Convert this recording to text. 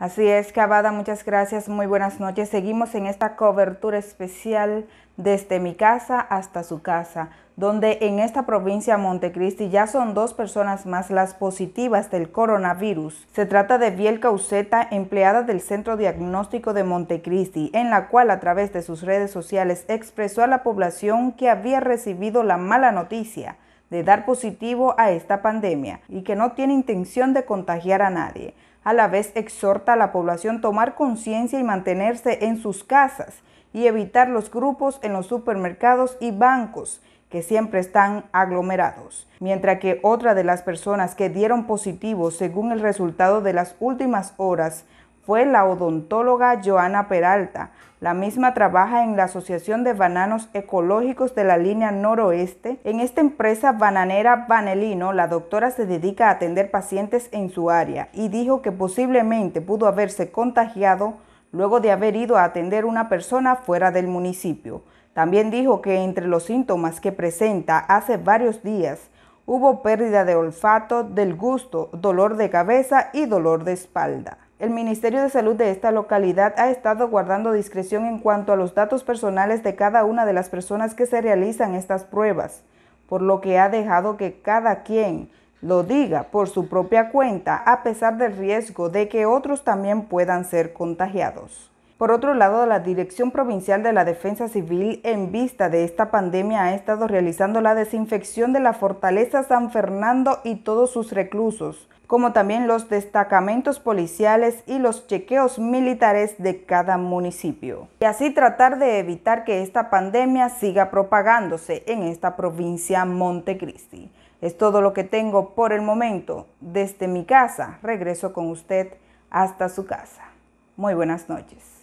Así es, Cavada, muchas gracias, muy buenas noches. Seguimos en esta cobertura especial desde mi casa hasta su casa, donde en esta provincia Montecristi ya son dos personas más las positivas del coronavirus. Se trata de Biel Cauceta, empleada del Centro Diagnóstico de Montecristi, en la cual a través de sus redes sociales expresó a la población que había recibido la mala noticia de dar positivo a esta pandemia y que no tiene intención de contagiar a nadie. A la vez exhorta a la población tomar conciencia y mantenerse en sus casas y evitar los grupos en los supermercados y bancos que siempre están aglomerados. Mientras que otra de las personas que dieron positivo según el resultado de las últimas horas fue la odontóloga Joana Peralta. La misma trabaja en la Asociación de Bananos Ecológicos de la línea noroeste. En esta empresa bananera Banelino, la doctora se dedica a atender pacientes en su área y dijo que posiblemente pudo haberse contagiado luego de haber ido a atender una persona fuera del municipio. También dijo que entre los síntomas que presenta hace varios días hubo pérdida de olfato, del gusto, dolor de cabeza y dolor de espalda. El Ministerio de Salud de esta localidad ha estado guardando discreción en cuanto a los datos personales de cada una de las personas que se realizan estas pruebas, por lo que ha dejado que cada quien lo diga por su propia cuenta a pesar del riesgo de que otros también puedan ser contagiados. Por otro lado, la Dirección Provincial de la Defensa Civil, en vista de esta pandemia, ha estado realizando la desinfección de la fortaleza San Fernando y todos sus reclusos, como también los destacamentos policiales y los chequeos militares de cada municipio. Y así tratar de evitar que esta pandemia siga propagándose en esta provincia Montecristi. Es todo lo que tengo por el momento. Desde mi casa regreso con usted hasta su casa. Muy buenas noches.